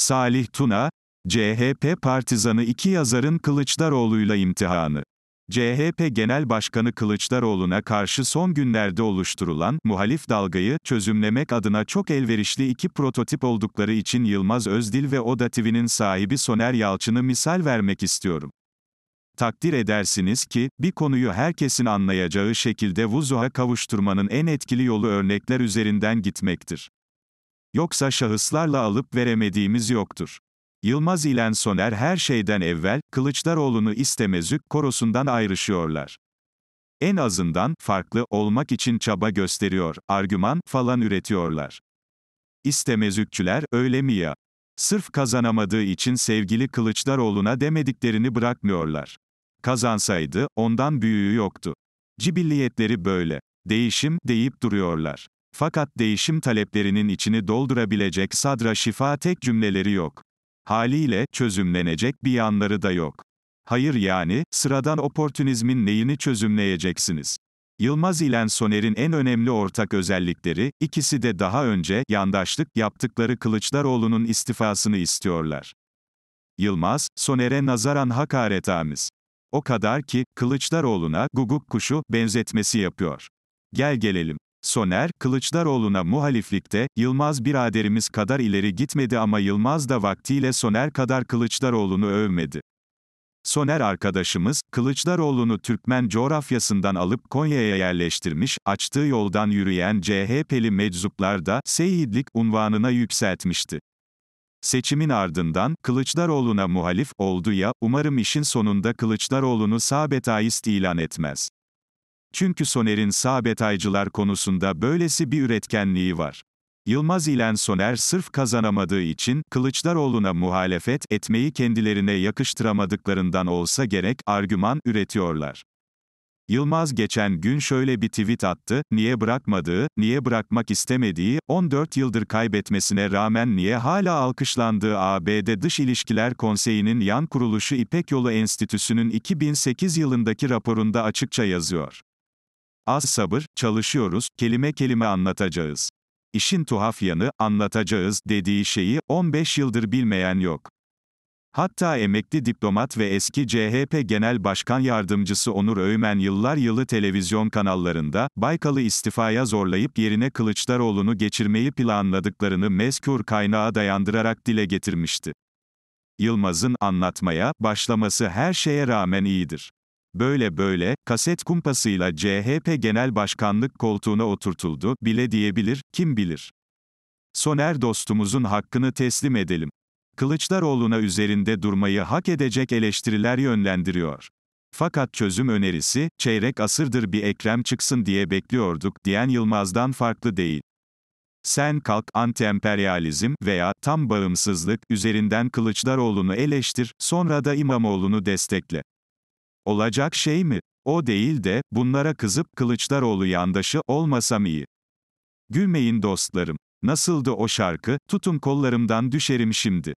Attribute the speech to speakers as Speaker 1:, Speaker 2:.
Speaker 1: Salih Tuna, CHP partizanı iki yazarın Kılıçdaroğlu'yla imtihanı. CHP Genel Başkanı Kılıçdaroğlu'na karşı son günlerde oluşturulan muhalif dalgayı çözümlemek adına çok elverişli iki prototip oldukları için Yılmaz Özdil ve Oda TV'nin sahibi Soner Yalçın'ı misal vermek istiyorum. Takdir edersiniz ki, bir konuyu herkesin anlayacağı şekilde vuzuha kavuşturmanın en etkili yolu örnekler üzerinden gitmektir. Yoksa şahıslarla alıp veremediğimiz yoktur. Yılmaz İlen Soner her şeyden evvel, Kılıçdaroğlu'nu istemezük korosundan ayrışıyorlar. En azından, farklı, olmak için çaba gösteriyor, argüman, falan üretiyorlar. İstemezükçüler, öyle mi ya? Sırf kazanamadığı için sevgili Kılıçdaroğlu'na demediklerini bırakmıyorlar. Kazansaydı, ondan büyüğü yoktu. Cibilliyetleri böyle. Değişim, deyip duruyorlar. Fakat değişim taleplerinin içini doldurabilecek sadra şifa tek cümleleri yok. Haliyle, çözümlenecek bir yanları da yok. Hayır yani, sıradan oportunizmin neyini çözümleyeceksiniz? Yılmaz ile Soner'in en önemli ortak özellikleri, ikisi de daha önce, yandaşlık, yaptıkları Kılıçdaroğlu'nun istifasını istiyorlar. Yılmaz, Soner'e nazaran hakaret hakaretamiz. O kadar ki, Kılıçdaroğlu'na, guguk kuşu, benzetmesi yapıyor. Gel gelelim. Soner, Kılıçdaroğlu'na muhaliflikte, Yılmaz biraderimiz kadar ileri gitmedi ama Yılmaz da vaktiyle Soner kadar Kılıçdaroğlu'nu övmedi. Soner arkadaşımız, Kılıçdaroğlu'nu Türkmen coğrafyasından alıp Konya'ya yerleştirmiş, açtığı yoldan yürüyen CHP'li meczuplar da, seyidlik unvanına yükseltmişti. Seçimin ardından, Kılıçdaroğlu'na muhalif, oldu ya, umarım işin sonunda Kılıçdaroğlu'nu sabetaist ilan etmez. Çünkü Soner'in sağ betaycılar konusunda böylesi bir üretkenliği var. Yılmaz ile Soner sırf kazanamadığı için, Kılıçdaroğlu'na muhalefet etmeyi kendilerine yakıştıramadıklarından olsa gerek, argüman üretiyorlar. Yılmaz geçen gün şöyle bir tweet attı, niye bırakmadığı, niye bırakmak istemediği, 14 yıldır kaybetmesine rağmen niye hala alkışlandığı ABD Dış İlişkiler Konseyi'nin yan kuruluşu İpek Yolu Enstitüsü'nün 2008 yılındaki raporunda açıkça yazıyor. Az sabır, çalışıyoruz, kelime kelime anlatacağız. İşin tuhaf yanı, anlatacağız dediği şeyi 15 yıldır bilmeyen yok. Hatta emekli diplomat ve eski CHP Genel Başkan Yardımcısı Onur Öğmen yıllar yılı televizyon kanallarında, Baykal'ı istifaya zorlayıp yerine Kılıçdaroğlu'nu geçirmeyi planladıklarını mezkur kaynağa dayandırarak dile getirmişti. Yılmaz'ın anlatmaya başlaması her şeye rağmen iyidir. Böyle böyle, kaset kumpasıyla CHP Genel Başkanlık koltuğuna oturtuldu, bile diyebilir, kim bilir. Soner dostumuzun hakkını teslim edelim. Kılıçdaroğlu'na üzerinde durmayı hak edecek eleştiriler yönlendiriyor. Fakat çözüm önerisi, çeyrek asırdır bir Ekrem çıksın diye bekliyorduk, diyen Yılmaz'dan farklı değil. Sen kalk, anti-emperyalizm veya tam bağımsızlık üzerinden Kılıçdaroğlu'nu eleştir, sonra da İmamoğlu'nu destekle. Olacak şey mi? O değil de, bunlara kızıp Kılıçdaroğlu yandaşı olmasam iyi. Gülmeyin dostlarım. Nasıldı o şarkı, tutun kollarımdan düşerim şimdi.